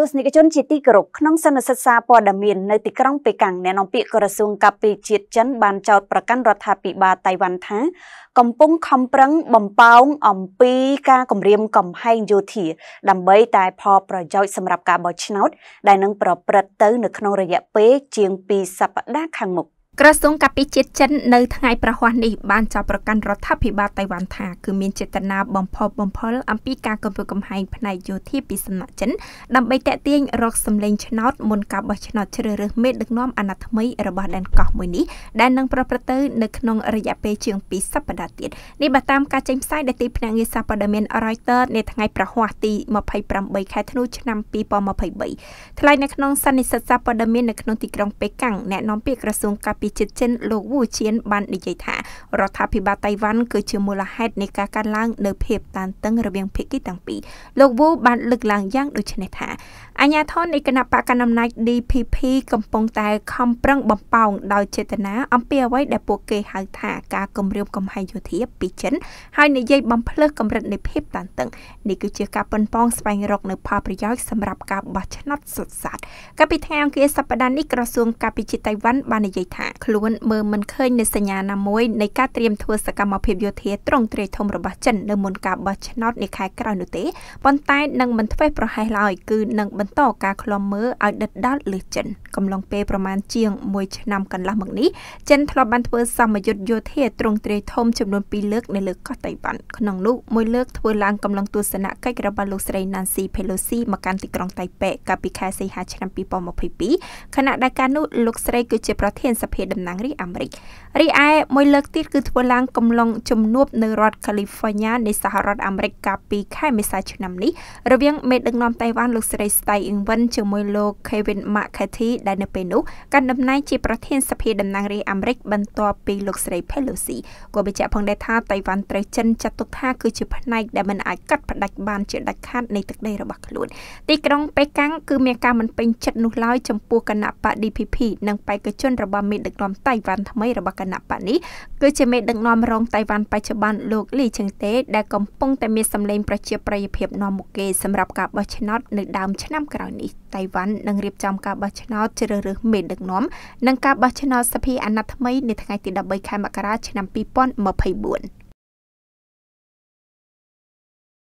ទស្សនិកជនជាទីគោរពក្នុងសន្និសិទសារព័ត៌មាននៅទីក្រុងប៉េកាំងអ្នកនាំពាក្យក្រសួងកាពីជាតិចិនបានចោទប្រកាន់រដ្ឋាភិបាលតៃវ៉ាន់ថាកំពុងខំប្រឹងបំពងអំពីការគម្រាមកំហែងយោធាដើម្បីតែផលប្រយោជន៍សម្រាប់ការបោះឆ្នោត ដែលនឹងប្រព្រឹត្តទៅនៅក្នុងរយៈពេលជាង2សប្តាហ៍ខាងមុខក្រសួងកាពិជាតិចិននៅថ្ងៃប្រហ័សនេះបានចោទប្រកាន់រដ្ឋាភិបាលតៃវ៉ាន់ថាគឺមានចេតនាបំផុសបំផុលអំពីការកំពុកំហែងផ្នែកយោធាពីសំណាក់ចិនដើម្បីតាក់ទាញរកសម្លេងឆ្នោតមុនការបោះឆ្នោតជ្រើសរើសមេដឹកនាំអាណត្តិថ្មីរបស់ដែនកោះមួយនេះដែលនឹងប្រព្រឹត្តទៅនៅក្នុងរយៈពេលជាង2សប្តាហ៍ទៀតនេះបើតាមការចេញផ្សាយដែលទីភ្នាក់ងារសារព័ត៌មាន Reuters នាថ្ងៃប្រហ័សទី28ខែធ្នូឆ្នាំ2023ថ្លែងនៅក្នុងសន្និសីទសារព័ត៌មាននៅក្នុងទីក្រុងប៉េកាំងអ្នកនាំពាក្យក្រសួងកាពិជាតិចិនលោកវូជៀនបាននិយាយថារដ្ឋាភិបាលតៃវ៉ាន់គឺជាមូលហេតុនៃការកើនឡើងនៅភាពតានតឹងរវាងភាគីទាំងពីរលោកវូបានលើកឡើងយ៉ាងដូចនេះថាអញ្ញាធននៃគណៈបកកណ្ដាលអំណាច DPP កំពុងតែខំប្រឹងបំប៉ោងដោយចេតនាអំពីអ្វីដែលពួកគេហៅថាការគម្រាមកំហែងយោធាពីចិន ហើយនិយាយបំភ្លឺកម្រិតនៃភាពតានតឹងនេះគឺជាការប៉ុនប៉ងស្វែងរកនៅផលប្រយោជន៍សម្រាប់ការបោះឆ្នោតសុទ្ធសាធកាលពីថ្ងៃអង្គារសប្តាហ៍នេះក្រសួងការពារជាតិតៃវ៉ាន់បាននិយាយថាខ្លួនមើលមិនឃើញនូវសញ្ញាណាមួយនៃការត្រៀមធ្វើសកម្មភាពយោធាត្រង់ទ្រាយធំរបស់ចិននៅមុនការបោះឆ្នោតនាខែក្រោយនោះទេប៉ុន្តែនឹងមិនធ្វេសប្រហែសឡើយគឺនឹងបន្តការឃ្លាំមើលឲ្យដិតដល់លើចិន។កំឡុងពេលប្រមាណជាង1ឆ្នាំកន្លះមកនេះចិនធ្លាប់បានធ្វើសម្ពយុទ្ធយោធាទ្រង់ទ្រាយធំចំនួន2លើកនៅលើកោះតៃវ៉ាន់ក្នុងនោះមួយលើកធ្វើឡើងកំឡុងទស្សនកិច្ចរបស់លោកស្រី Nancy Pelosi មកកាន់ទីក្រុងតៃប៉េកាលពីខែសីហាឆ្នាំ2022ខណៈដែលការនោះលោកស្រីគឺជាប្រធានសភាតំណាងរាស្ត្រអាមេរិករីឯមួយលើកទៀតគឺធ្វើឡើងកំឡុងជំនួបនៅរដ្ឋ California នៃសហរដ្ឋអាមេរិកកាលពី ខែមេសាឆ្នាំនេះរវាងមេដឹកនាំតៃវ៉ាន់លោកស្រី Tsai Ing-wen ជាមួយលោក Kevin McCarthy ដែលនៅពេលនោះកាន់តំណែងជាប្រធានសភាតំណាងរាស្ត្រអាមេរិកបន្ទាប់ពីលោកស្រី Pelosi ក៏បញ្ជាក់ផងដែរថាតៃវ៉ាន់ត្រូវចិនចាត់ទុកថាគឺជាផ្នែកដែលមិនអាចកាត់ផ្ដាច់បានជាដាច់ខាតនៃទឹកដីរបស់ខ្លួនទីក្រុងប៉េកាំងគឺមានការមិនពេញចិត្តនោះឡើយចំពោះគណៈបក DPP និងបេក្ខជន របស់មេដឹកនាំតៃវ៉ាន់ថ្មីរបស់គណៈបកនេះគឺជាមេដឹកនាំរងតៃវ៉ាន់បច្ចុប្បន្នលោកលីឈឹងតេដែល កំពុងតែមានសម្លេងប្រជាប្រិយភាពនាំមុខគេសម្រាប់ការបោះឆ្នោតនៅដើមឆ្នាំក្រោយនេះតៃវ៉ាន់នឹងរៀបចំការបោះឆ្នោតជ្រើសរើសមេដឹកនាំនិងការបោះឆ្នោតសភាអាណត្តិថ្មីនៅថ្ងៃទី13ខែមករាឆ្នាំ2024